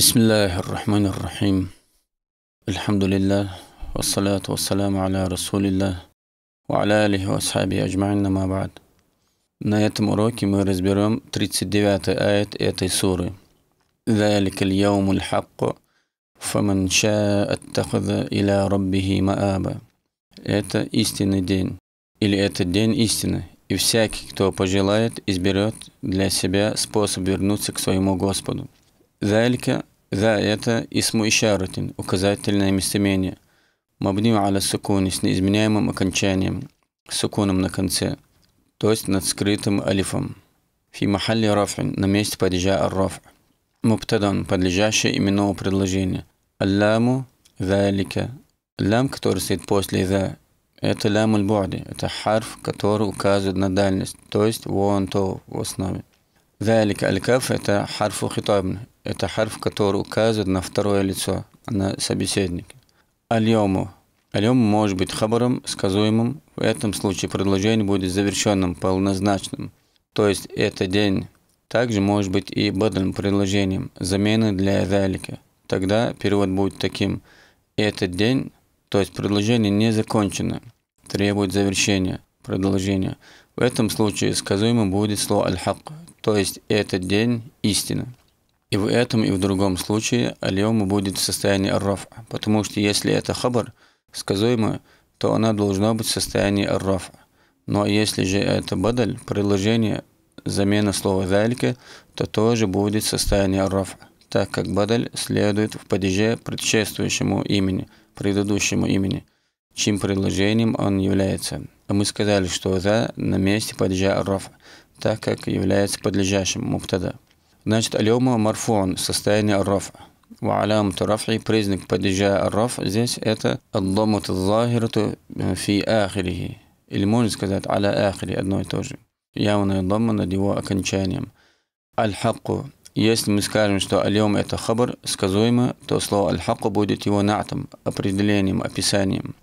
بسم الله الرحمن الرحيم الحمد لله والصلاة والسلام على رسول الله وعلى آله وأصحابه أجمعين ما بعد نهاية مروك مرز برم 39 آية آية سورة ذلك اليوم الحق فمن شاء اتخذ إلى ربه مآبا это истинный день или этот день истины и всякий кто пожелает изберет для себя способ вернуться к своему Залька, за это исму ишаратин, указательное местоимение. Мабним аля сукуни с неизменяемым окончанием, сукуном на конце, то есть над скрытым алифом. Фи махалли рафин, на месте падежа ар-раф. Мубтадан, подлежащее именному предложению. АЛЛАМУ залика. Лям, который стоит после за, это лям аль-бу'ди, это харф, который указывает на дальность, то есть вон то в основе. ذلك الكاف это حرف خطاب это харф, который указывает на второе лицо, а на собеседника. Альому. Альем может быть хабаром, сказуемым. В этом случае предложение будет завершенным, полнозначным. То есть это день. Также может быть и бадлым предложением, замены для залика. Тогда перевод будет таким. Этот день, то есть предложение не закончено, требует завершения предложения. В этом случае сказуемым будет слово аль то есть этот день истина. И в этом и в другом случае алиома будет в состоянии аррафа, потому что если это хабар, сказуемое, то она должна быть в состоянии аррафа. Но если же это бадаль, предложение замена слова «залька», то тоже будет в состоянии аррафа, так как бадаль следует в падеже предшествующему имени, предыдущему имени, чьим предложением он является. А мы сказали, что «за» на месте падежа аррафа, так как является подлежащим муптада. Значит, алёма марфон, состояние рафа. وعلامة رفعي признак падежа раф здесь это الضمة الظاهرة في آخره или можно сказать على آخره одно и то же явная дамма над его окончанием аль-хакку если мы скажем, что аль это хабр, сказуемо, то слово аль-хакку будет его натом, определением, описанием.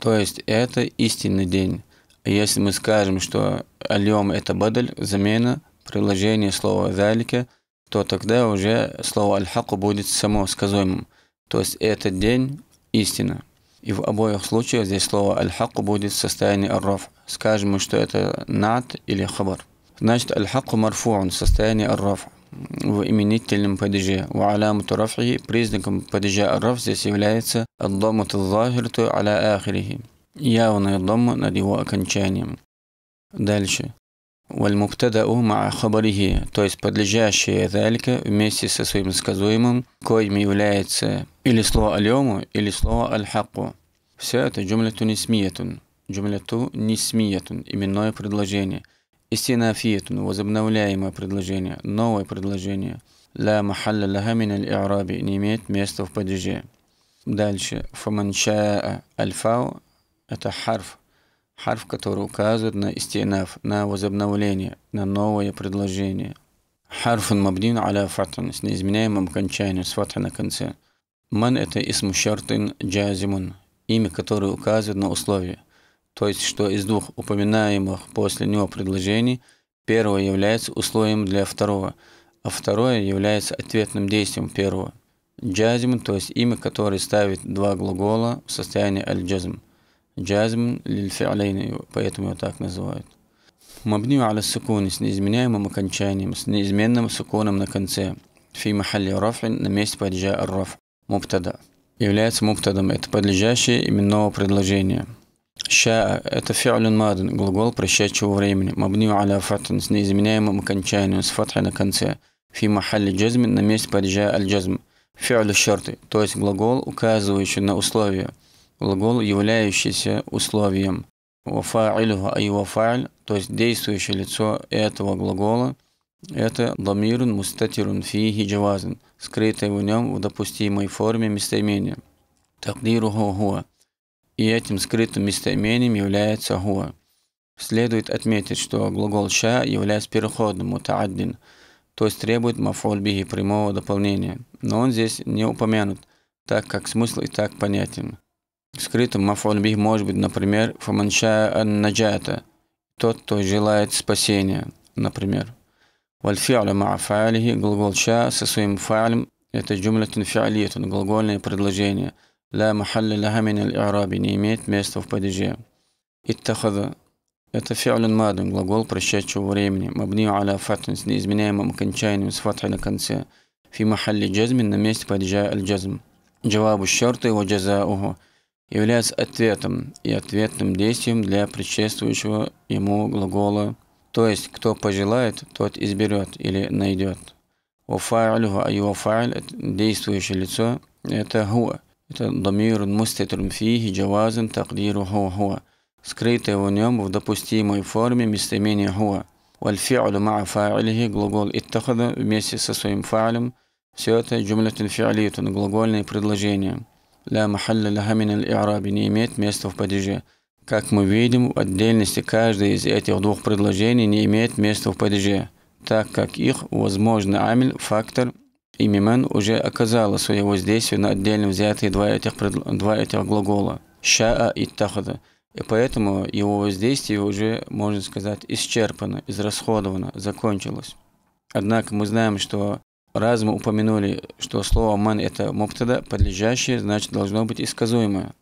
То есть это истинный день. А если мы скажем, что аль это бадль, замена – приложение слова «залика», то тогда уже слово «аль-хаку» будет само сказуемым. То есть этот день – истина. И в обоих случаях здесь слово «аль-хаку» будет в состоянии «арраф». Скажем, что это над или «хабар». Значит, «аль-хаку» марфуун в состоянии «арраф» в именительном падеже. Ва алямуту рафхи признаком падежа арраф здесь является аддамуту захирту аля ахирихи. Явный дом над его окончанием. Дальше. والمبتدأ مع خبره то есть подлежащее ذلك вместе со своим сказуемым, коим является или слово алему, или слово аль-хакку. Все это джумляту нисмиятун, джумляту нисмиятун, именное предложение, истинафиятун, возобновляемое предложение, новое предложение, ла махалла лаха мин аль-и'раби, не имеет места в падеже. Дальше, фаманшаа аль-фау, это харф, Харф, который указывает на истинав, на возобновление, на новое предложение. Харфун мабдин аля фатан, с неизменяемым окончанием, с фата на конце. Ман – это исму шартин джазимун, имя, которое указывает на условие. То есть, что из двух упоминаемых после него предложений, первое является условием для второго, а второе является ответным действием первого. Джазимун, то есть имя, которое ставит два глагола в состоянии аль-джазм – джазм лильфиалейн, поэтому его так называют. Мабнию аля сукуни с неизменяемым окончанием, с неизменным суконом на конце. Фи махалли рафлин на месте падежа ар-раф. Муптада. Является мубтадом Это подлежащее именного предложения. Ша – это фиалюн маден, глагол прощающего времени. Мабнию аля фатан с неизменяемым окончанием, с фатхой на конце. Фи махалли джазмин на месте падежа аль-джазм. Фиалю шарты, то есть глагол, указывающий на условия – глагол, являющийся условием. Вафа'ильху и вафаль, то есть действующее лицо этого глагола, это дамирун мустатирун фихи джавазин, скрытое в нем в допустимой форме местоимения. Такдируху хуа. И этим скрытым местоимением является хуа. Следует отметить, что глагол ша является переходным, мутааддин, то есть требует мафольбихи прямого дополнения, но он здесь не упомянут, так как смысл и так понятен. Скрытым мафон бих может быть, например, фаманшая ан-наджата, тот, кто желает спасения, например. Вальфиаля маафалихи, глагол ша со своим фалем, это джумлятун он глагольное предложение. Ла махалли лахамин аль-араби, не имеет места в падеже. Иттахада. Это фиалюн мадун, глагол прошедшего времени. Мабни аля фатун с неизменяемым окончанием с фатхи на конце. Фи махалли джазмин на месте падежа аль-джазм. Джавабу шарты его джазауху является ответом и ответным действием для предшествующего ему глагола «то есть кто пожелает, тот изберет или найдет». Уфарлюха, а его фарль, действующее лицо, это хуа. Это дамир муститрум фихи джавазан тагдиру хуа хуа. Скрытое в нем в допустимой форме местоимение хуа. Вальфиалю маа фаилихи, глагол иттахада вместе со своим фаалем. Все это джумлятун фиалитун, глагольные предложения ля махалля ля аль-и'раби не имеет места в падеже. Как мы видим, в отдельности каждое из этих двух предложений не имеет места в падеже, так как их, возможный амиль, фактор и мимен уже оказало свое воздействие на отдельно взятые два этих, предл... два этих глагола «шаа» и «тахада». И поэтому его воздействие уже, можно сказать, исчерпано, израсходовано, закончилось. Однако мы знаем, что Раз мы упомянули, что слово «ман» – это муптада, подлежащее, значит, должно быть исказуемое.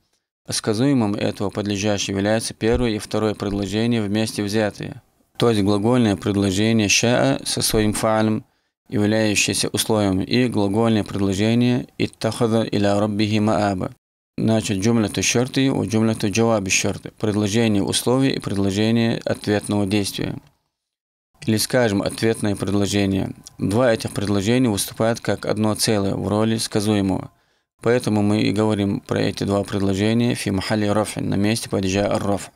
сказуемое. сказуемым этого подлежащего является первое и второе предложение вместе взятые. То есть глагольное предложение «шаа» со своим фаалем, являющееся условием, и глагольное предложение «иттахада иля раббихи мааба». Значит, джумляту шерты у джумляту джаваби шерты. Предложение условий и предложение ответного действия или, скажем, ответное предложение. Два этих предложения выступают как одно целое в роли сказуемого. Поэтому мы и говорим про эти два предложения фи махали рафин на месте падежа ар-раф.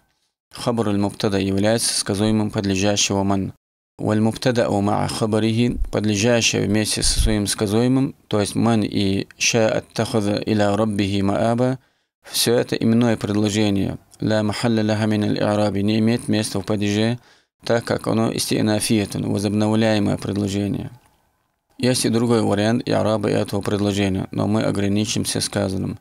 Хабар аль-мубтада является сказуемым подлежащего ман. Валь-мубтада у маа хабарихи подлежащее вместе со своим сказуемым, то есть ман и ша аттахаза иля раббихи мааба, все это именное предложение. Ла махалля лаха мин аль-араби не имеет места в падеже так как оно истинафиетун, возобновляемое предложение. Есть и другой вариант и арабы этого предложения, но мы ограничимся сказанным.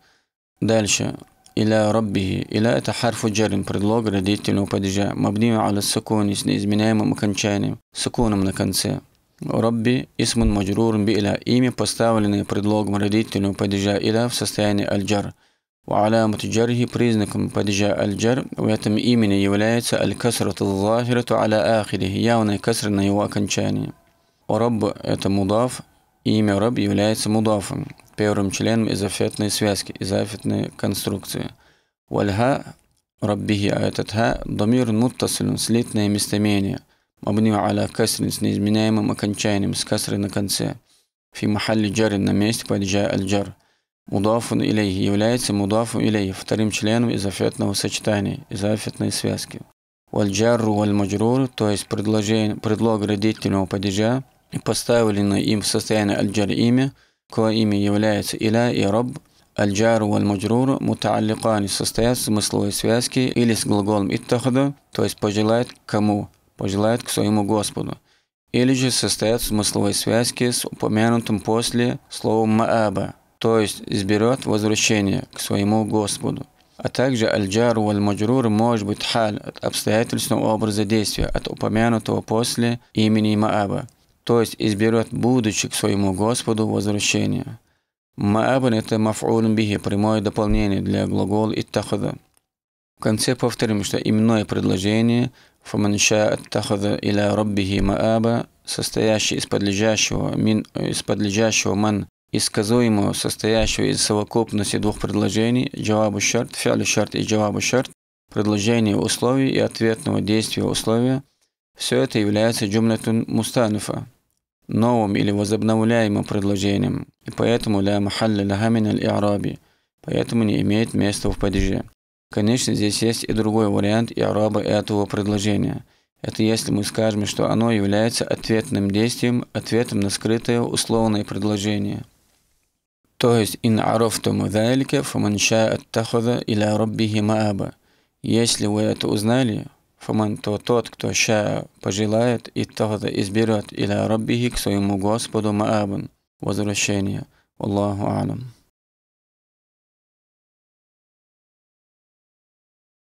Дальше. Иля раббихи. Иля – это харфу джарим, предлог родительного падежа, мабнима аля сакуни с неизменяемым окончанием, сакуном на конце. Рабби – исмун маджрурун би иля. Имя, поставленное предлогом родительного падежа иля в состоянии аль-джар – وعلامة جره بريزنكم بدجاء الجر ويتم إيمن يولايتس الكسرة الظاهرة على آخره ياونا كسر نيوا كنشاني ورب يتم مضاف إيمي رب يولايتس مضافا بيرم член إزافتني سويسكي إزافتني конструкции والها ربه آيتت ضمير متصل سليتني مستميني مبني على كسر سنيزمينيما مكنشاني مسكسر نكنسي في محل جر النميست بدجاء الجر Мудафун илей является мудафу илей, вторым членом изофетного сочетания, изофетной связки. Вальджарру вальмаджрур, то есть предложение, предлог родительного падежа, и поставленное им в состояние альджар имя, ко имя является иля и раб, Альджару джару мутааликани состоят в смысловой связке или с глаголом иттахада, то есть пожелает кому, пожелает к своему Господу, или же состоят в смысловой связке с упомянутым после словом мааба, то есть изберет возвращение к своему Господу. А также аль-джар валь-маджрур может быть халь от обстоятельственного образа действия, от упомянутого после имени Мааба, то есть изберет будучи к своему Господу возвращение. Маабан – это маф'улун бихи, прямое дополнение для глагола иттахада. В конце повторим, что именное предложение «Фаман аттахада иля раббихи мааба», состоящее из подлежащего, мин, из подлежащего ман исказуемого, состоящего из совокупности двух предложений, джавабу шарт, фиалю шарт и джавабу шарт, предложение условий и ответного действия условия, все это является джумлятун мустанифа, новым или возобновляемым предложением, и поэтому ля махалля лахамин аль араби, поэтому не имеет места в падеже. Конечно, здесь есть и другой вариант и араба этого предложения. Это если мы скажем, что оно является ответным действием, ответом на скрытое условное предложение – то есть «Ин арафтуму дальке, фаман аттахуза иля раббихи мааба». Если вы это узнали, фаман то тот, кто ша пожелает, и тахаза изберет иля раббихи к своему Господу маабан. Возвращение. Аллаху алам.